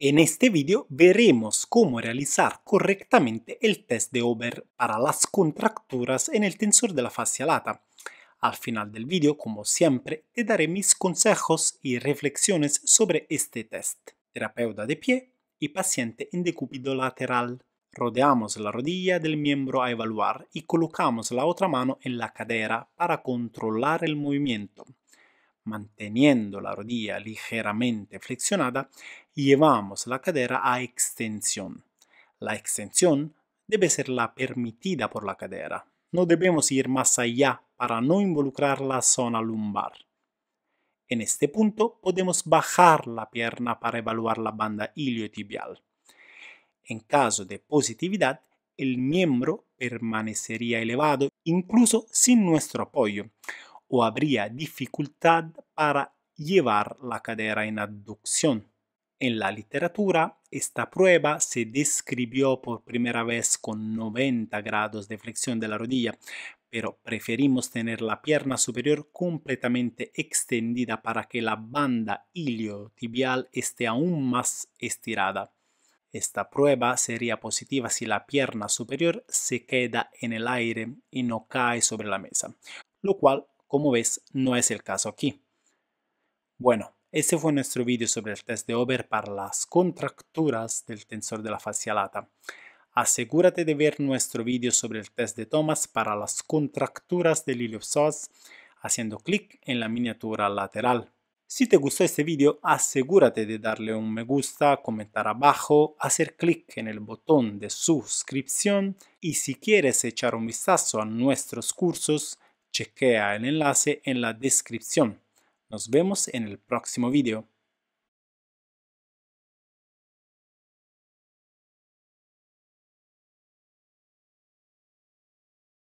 En este vídeo veremos cómo realizar correctamente el test de Ober para las contracturas en el tensor de la fascia lata. Al final del vídeo, como siempre, te daré mis consejos y reflexiones sobre este test. Terapeuta de pie y paciente en decúpido lateral. Rodeamos la rodilla del miembro a evaluar y colocamos la otra mano en la cadera para controlar el movimiento manteniendo la rodilla ligeramente flexionada, llevamos la cadera a extensión. La extensión debe ser la permitida por la cadera. No debemos ir más allá para no involucrar la zona lumbar. En este punto podemos bajar la pierna para evaluar la banda iliotibial. En caso de positividad, el miembro permanecería elevado incluso sin nuestro apoyo, o habría dificultad para llevar la cadera en adducción. En la literatura, esta prueba se describió por primera vez con 90 grados de flexión de la rodilla, pero preferimos tener la pierna superior completamente extendida para que la banda iliotibial esté aún más estirada. Esta prueba sería positiva si la pierna superior se queda en el aire y no cae sobre la mesa, lo cual como ves, no es el caso aquí. Bueno, ese fue nuestro vídeo sobre el test de Ober para las contracturas del tensor de la fascia lata. Asegúrate de ver nuestro vídeo sobre el test de Thomas para las contracturas del iliopsoas haciendo clic en la miniatura lateral. Si te gustó este vídeo, asegúrate de darle un me gusta, comentar abajo, hacer clic en el botón de suscripción y si quieres echar un vistazo a nuestros cursos, Chequea el enlace en la descripción. Nos vemos en el próximo video.